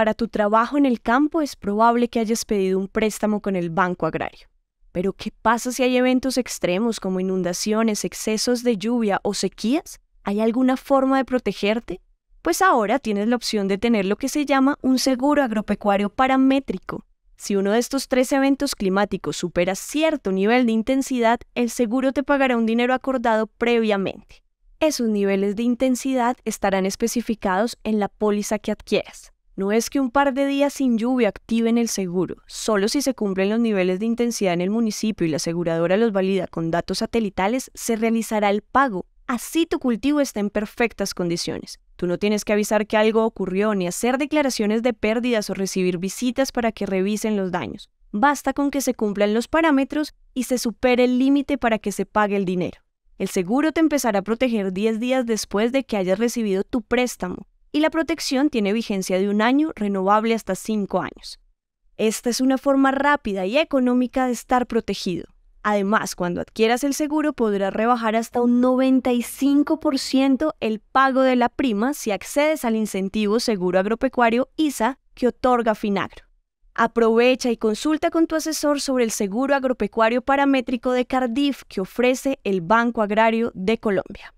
Para tu trabajo en el campo es probable que hayas pedido un préstamo con el Banco Agrario. Pero ¿qué pasa si hay eventos extremos como inundaciones, excesos de lluvia o sequías? ¿Hay alguna forma de protegerte? Pues ahora tienes la opción de tener lo que se llama un seguro agropecuario paramétrico. Si uno de estos tres eventos climáticos supera cierto nivel de intensidad, el seguro te pagará un dinero acordado previamente. Esos niveles de intensidad estarán especificados en la póliza que adquieras. No es que un par de días sin lluvia activen el seguro, solo si se cumplen los niveles de intensidad en el municipio y la aseguradora los valida con datos satelitales, se realizará el pago. Así tu cultivo está en perfectas condiciones. Tú no tienes que avisar que algo ocurrió ni hacer declaraciones de pérdidas o recibir visitas para que revisen los daños. Basta con que se cumplan los parámetros y se supere el límite para que se pague el dinero. El seguro te empezará a proteger 10 días después de que hayas recibido tu préstamo y la protección tiene vigencia de un año, renovable hasta cinco años. Esta es una forma rápida y económica de estar protegido. Además, cuando adquieras el seguro podrás rebajar hasta un 95% el pago de la prima si accedes al incentivo Seguro Agropecuario ISA que otorga Finagro. Aprovecha y consulta con tu asesor sobre el Seguro Agropecuario Paramétrico de Cardiff que ofrece el Banco Agrario de Colombia.